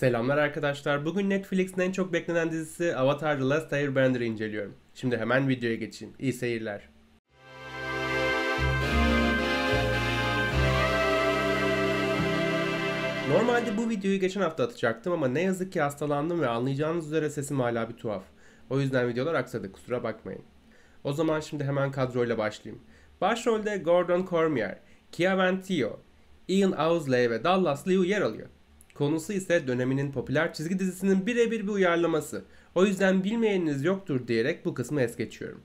Selamlar arkadaşlar. Bugün Netflix'in en çok beklenen dizisi Avatar The Last Airbender'ı inceliyorum. Şimdi hemen videoya geçeyim. İyi seyirler. Normalde bu videoyu geçen hafta atacaktım ama ne yazık ki hastalandım ve anlayacağınız üzere sesim hala bir tuhaf. O yüzden videolar aksadı kusura bakmayın. O zaman şimdi hemen kadroyla başlayayım. Başrolde Gordon Cormier, Kia Van Ian Owsley ve Dallas Liu yer alıyor. Konusu ise döneminin popüler çizgi dizisinin birebir bir uyarlaması. O yüzden bilmeyeniniz yoktur diyerek bu kısmı es geçiyorum.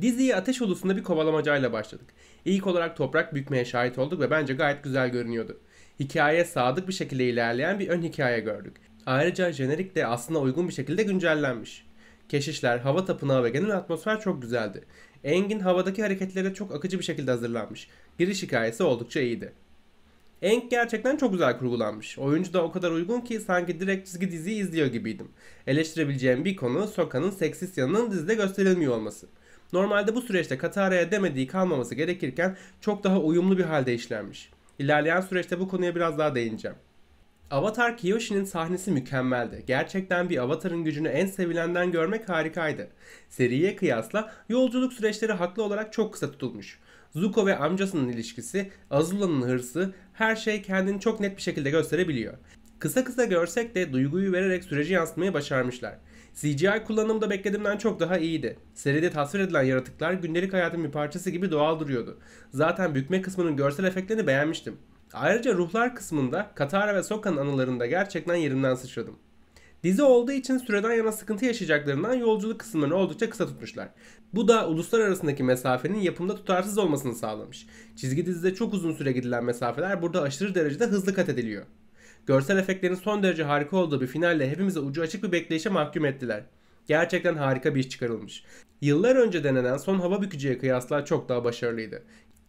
Diziyi Ateş Ulusu'nda bir kovalamacayla başladık. İlk olarak toprak bükmeye şahit olduk ve bence gayet güzel görünüyordu. Hikayeye sadık bir şekilde ilerleyen bir ön hikaye gördük. Ayrıca jenerik de aslında uygun bir şekilde güncellenmiş. Keşişler, hava tapınağı ve genel atmosfer çok güzeldi. Engin havadaki hareketlere çok akıcı bir şekilde hazırlanmış. Giriş hikayesi oldukça iyiydi. Enk gerçekten çok güzel kurgulanmış. Oyuncu da o kadar uygun ki sanki direkt çizgi diziyi izliyor gibiydim. Eleştirebileceğim bir konu Soka'nın seksist yanının dizide gösterilmiyor olması. Normalde bu süreçte Katara'ya demediği kalmaması gerekirken çok daha uyumlu bir halde işlenmiş. İlerleyen süreçte bu konuya biraz daha değineceğim. Avatar Kiyoshi'nin sahnesi mükemmeldi. Gerçekten bir avatarın gücünü en sevilenden görmek harikaydı. Seriye kıyasla yolculuk süreçleri haklı olarak çok kısa tutulmuş. Zuko ve amcasının ilişkisi, Azula'nın hırsı, her şey kendini çok net bir şekilde gösterebiliyor. Kısa kısa görsek de duyguyu vererek süreci yansıtmayı başarmışlar. CGI kullanımı da beklediğimden çok daha iyiydi. Seride tasvir edilen yaratıklar gündelik hayatın bir parçası gibi doğal duruyordu. Zaten bükme kısmının görsel efektlerini beğenmiştim. Ayrıca ruhlar kısmında Katara ve Soka'nın anılarında gerçekten yerimden sıçradım. Dizi olduğu için süreden yana sıkıntı yaşayacaklarından yolculuk kısımlarını oldukça kısa tutmuşlar. Bu da uluslar arasındaki mesafenin yapımda tutarsız olmasını sağlamış. Çizgi dizide çok uzun süre gidilen mesafeler burada aşırı derecede hızlı kat ediliyor. Görsel efektlerin son derece harika olduğu bir finalle hepimize ucu açık bir bekleyişe mahkum ettiler. Gerçekten harika bir iş çıkarılmış. Yıllar önce denenen son hava bükücüye kıyasla çok daha başarılıydı.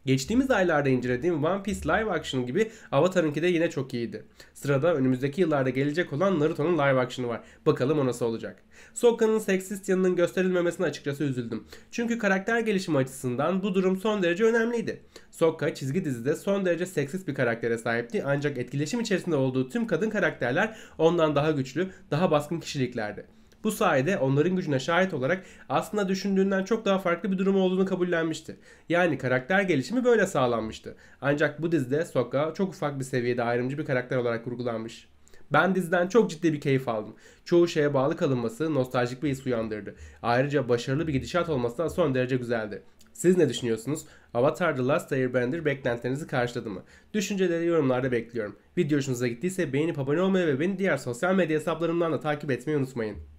Geçtiğimiz aylarda incelediğim One Piece live action gibi Avatar'ınki de yine çok iyiydi. Sırada önümüzdeki yıllarda gelecek olan Naruto'nun live action'ı var. Bakalım o nasıl olacak. Sokka'nın seksist yanının gösterilmemesine açıkçası üzüldüm. Çünkü karakter gelişimi açısından bu durum son derece önemliydi. Sokka çizgi dizide son derece seksist bir karaktere sahipti ancak etkileşim içerisinde olduğu tüm kadın karakterler ondan daha güçlü, daha baskın kişiliklerdi. Bu sayede onların gücüne şahit olarak aslında düşündüğünden çok daha farklı bir durum olduğunu kabullenmişti. Yani karakter gelişimi böyle sağlanmıştı. Ancak bu dizide Sokka çok ufak bir seviyede ayrımcı bir karakter olarak kurgulanmış. Ben diziden çok ciddi bir keyif aldım. Çoğu şeye bağlı kalınması nostaljik bir his uyandırdı. Ayrıca başarılı bir gidişat olması da son derece güzeldi. Siz ne düşünüyorsunuz? Avatar The Last Airbender beklentilerinizi karşıladı mı? Düşünceleri yorumlarda bekliyorum. Video hoşunuza gittiyse beğenip abone olmayı ve beni diğer sosyal medya hesaplarımdan da takip etmeyi unutmayın.